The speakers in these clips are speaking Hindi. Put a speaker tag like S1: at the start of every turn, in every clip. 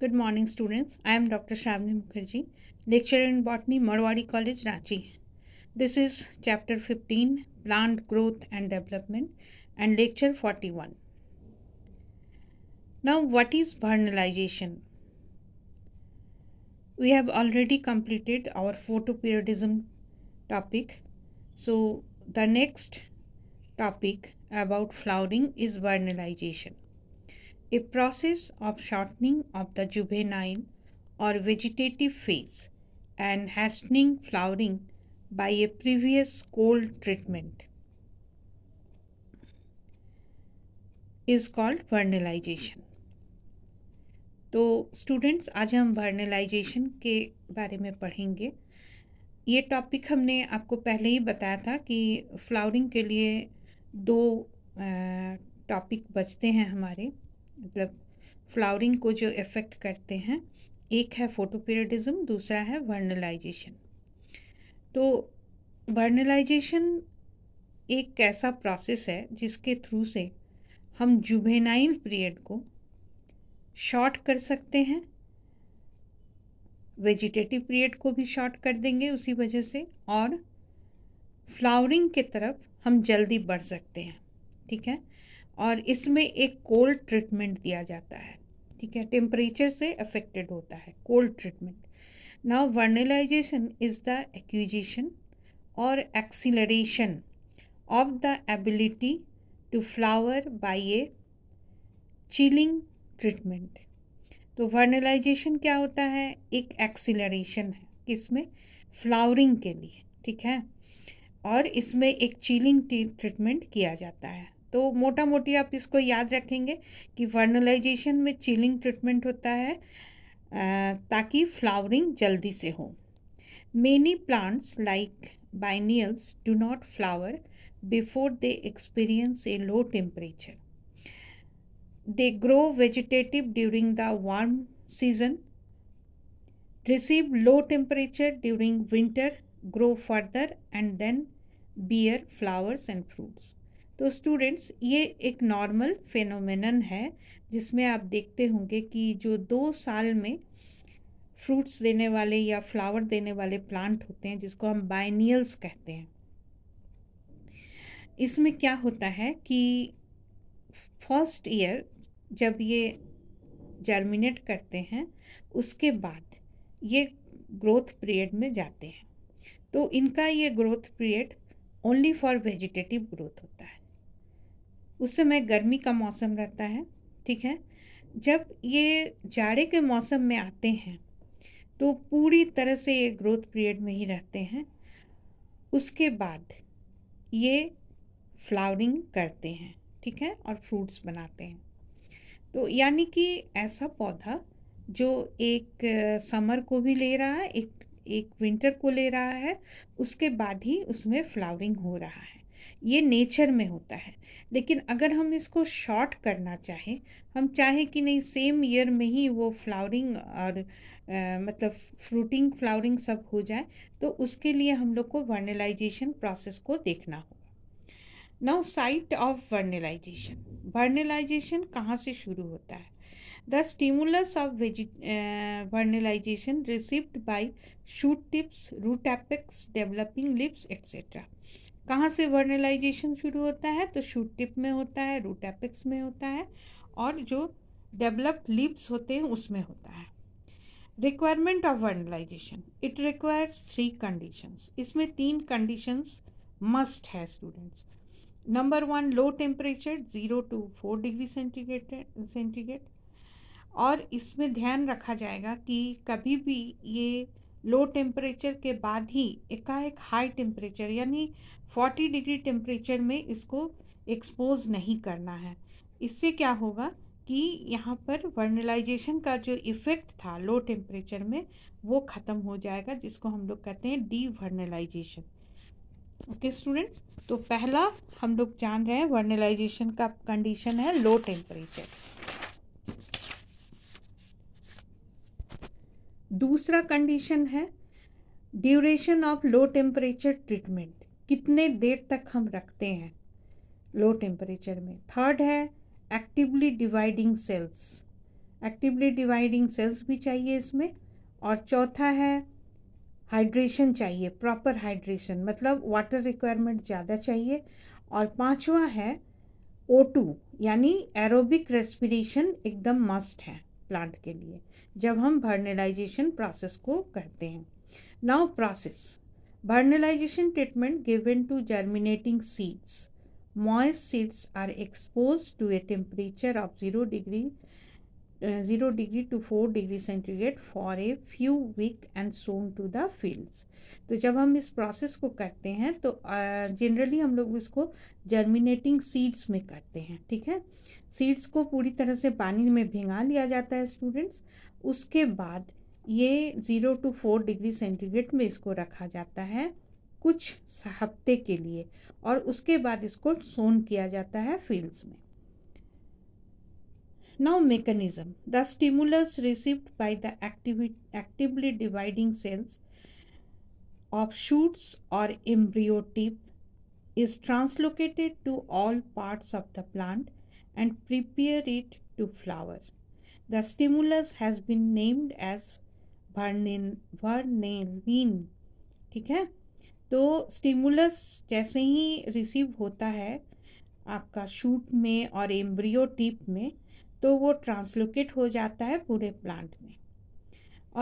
S1: Good morning, students. I am Dr. Shamini Mukherjee, lecturer in Botany, Marwari College, Ranchi. This is Chapter 15, Plant Growth and Development, and Lecture 41. Now, what is vernalization? We have already completed our photoperiodism topic. So, the next topic about flowering is vernalization. a process of shortening of the juvenile or vegetative phase and hastening flowering by a previous cold treatment is called vernalization. तो स्टूडेंट्स आज हम वर्नलाइजेशन के बारे में पढ़ेंगे ये टॉपिक हमने आपको पहले ही बताया था कि फ्लावरिंग के लिए दो टॉपिक बचते हैं हमारे मतलब फ्लावरिंग को जो इफ़ेक्ट करते हैं एक है फोटोपीरियडिज्म दूसरा है वर्नलाइजेशन तो वर्नलाइजेशन एक ऐसा प्रोसेस है जिसके थ्रू से हम जुबेनाइल पीरियड को शॉर्ट कर सकते हैं वेजिटेटिव पीरियड को भी शॉर्ट कर देंगे उसी वजह से और फ्लावरिंग के तरफ हम जल्दी बढ़ सकते हैं ठीक है और इसमें एक कोल्ड ट्रीटमेंट दिया जाता है ठीक है टेम्परेचर से अफेक्टेड होता है cold treatment now vernalization is the acquisition और acceleration of the ability to flower by a chilling treatment तो वर्नलाइजेशन क्या होता है एक एक्सीलरेशन है किसमें फ्लावरिंग के लिए ठीक है और इसमें एक चिलिंग ट्रीटमेंट किया जाता है तो मोटा मोटी आप इसको याद रखेंगे कि वर्नलाइजेशन में चिलिंग ट्रीटमेंट होता है ताकि फ्लावरिंग जल्दी से हो many plants like biennials do not flower before they experience a low temperature they grow vegetative during the warm season receive low temperature during winter grow further and then bear flowers and fruits तो स्टूडेंट्स ये एक नॉर्मल फेनोमेनन है जिसमें आप देखते होंगे कि जो दो साल में फ्रूट्स देने वाले या फ्लावर देने वाले प्लांट होते हैं जिसको हम बाइनियल्स कहते हैं इसमें क्या होता है कि फर्स्ट ईयर जब ये जर्मिनेट करते हैं उसके बाद ये ग्रोथ पीरियड में जाते हैं तो इनका ये growth period only for vegetative growth होता है उस समय गर्मी का मौसम रहता है ठीक है जब ये जाड़े के मौसम में आते हैं तो पूरी तरह से ये ग्रोथ पीरियड में ही रहते हैं उसके बाद ये फ्लावरिंग करते हैं ठीक है और फ्रूट्स बनाते हैं तो यानी कि ऐसा पौधा जो एक समर को भी ले रहा है एक एक विंटर को ले रहा है उसके बाद ही उसमें फ्लावरिंग हो रहा है ये नेचर में होता है लेकिन अगर हम इसको शॉर्ट करना चाहें हम चाहें कि नहीं सेम ईयर में ही वो फ्लावरिंग और आ, मतलब फ्रूटिंग फ्लावरिंग सब हो जाए तो उसके लिए हम लोग को वर्नलाइजेशन प्रोसेस को देखना होगा now site of vernalization vernalization कहाँ से शुरू होता है the stimulus of vegi uh, received by shoot tips root root developing leaves leaves कहाँ से वर्नलाइजेशन शुरू होता है तो शूट टिप में होता है रूट एपिक्स में होता है और जो डेवलप्ड लिप्स होते हैं उसमें होता है requirement of vernalization it requires three conditions इसमें तीन कंडीशंस मस्ट है students number one low temperature zero to four degree centigrade centigrade और इसमें ध्यान रखा जाएगा कि कभी भी ये लो टेम्परेचर के बाद ही एकाएक हाई टेम्परेचर यानी 40 डिग्री टेम्परेचर में इसको एक्सपोज नहीं करना है इससे क्या होगा कि यहाँ पर वर्नलाइजेशन का जो इफ़ेक्ट था लो टेम्परेचर में वो ख़त्म हो जाएगा जिसको हम लोग कहते हैं डी वर्नलाइजेशन ओके स्टूडेंट्स तो पहला हम लोग जान रहे हैं वर्नलाइजेशन का कंडीशन है लो टेम्परेचर दूसरा कंडीशन है duration of low temperature treatment कितने देर तक हम रखते हैं लो टेम्परेचर में थर्ड है actively dividing cells actively dividing cells भी चाहिए इसमें और चौथा है हाइड्रेशन चाहिए प्रॉपर हाइड्रेशन मतलब वाटर रिक्वायरमेंट ज़्यादा चाहिए और पांचवा है ओ टू यानी एरोबिक रेस्पिरेशन एकदम मस्ट है प्लांट के लिए जब हम भर्नेलाइजेशन प्रोसेस को करते हैं now process भर्नेलाइजेशन treatment given to germinating seeds moist seeds are expose to a temperature of zero degree zero degree to four degree centigrade for a few week and sown to the fields तो जब हम इस प्रोसेस को करते हैं तो जनरली uh, हम लोग इसको जर्मिनेटिंग सीड्स में करते हैं ठीक है सीड्स को पूरी तरह से पानी में भिंगा लिया जाता है स्टूडेंट्स उसके बाद ये zero to four degree centigrade में इसको रखा जाता है कुछ हफ्ते के लिए और उसके बाद इसको सोन किया जाता है फील्ड्स में now mechanism the stimulus received by the active actively dividing cells of shoots और embryo tip is translocated to all parts of the plant and prepare it to flowers The stimulus has been named as vernalin ठीक है तो स्टिमुलस जैसे ही रिसीव होता है आपका शूट में और एम्ब्रियो टिप में तो वो ट्रांसलोकेट हो जाता है पूरे प्लांट में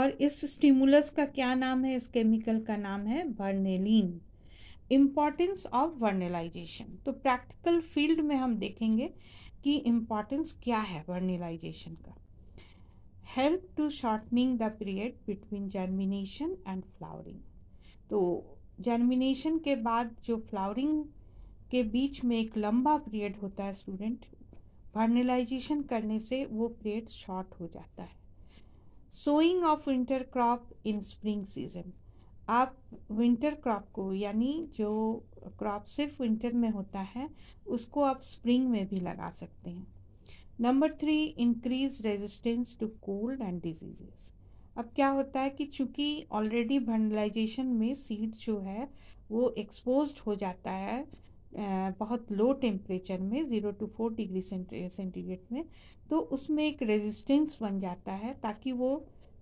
S1: और इस स्टिमुलस का क्या नाम है इस केमिकल का नाम है वर्नेलिन इम्पॉर्टेंस ऑफ वर्नेलाइजेशन तो प्रैक्टिकल फील्ड में हम देखेंगे कि इम्पॉर्टेंस क्या है वर्नेलाइजेशन का help to shortening the period between germination and flowering तो जर्मिनेशन के बाद जो फ्लावरिंग के बीच में एक लंबा पीरियड होता है स्टूडेंट फर्नलाइजेशन करने से वो पीरियड शॉर्ट हो जाता है sowing of winter crop in spring season आप विंटर क्रॉप को यानी जो क्रॉप सिर्फ विंटर में होता है उसको आप स्प्रिंग में भी लगा सकते हैं number three increase resistance to cold and diseases अब क्या होता है कि चूंकि ऑलरेडी भंडलाइजेशन में सीड जो है वो एक्सपोज हो जाता है बहुत लो टेम्परेचर में zero to four degree centigrade में तो उसमें एक रेजिस्टेंस बन जाता है ताकि वो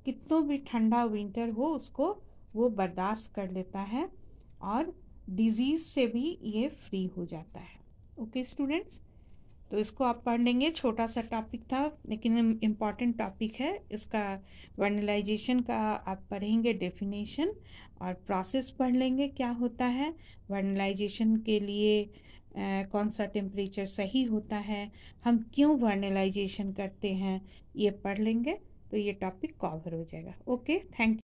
S1: कितनों भी ठंडा विंटर हो उसको वो बर्दाश्त कर लेता है और डिजीज़ से भी ये फ्री हो जाता है ओके okay, स्टूडेंट्स तो इसको आप पढ़ लेंगे छोटा सा टॉपिक था लेकिन इम्पॉर्टेंट टॉपिक है इसका वर्नलाइजेशन का आप पढ़ेंगे डेफिनेशन और प्रोसेस पढ़ लेंगे क्या होता है वर्नलाइजेशन के लिए आ, कौन सा टेम्परेचर सही होता है हम क्यों वर्नलाइजेशन करते हैं ये पढ़ लेंगे तो ये टॉपिक कवर हो जाएगा ओके थैंक यू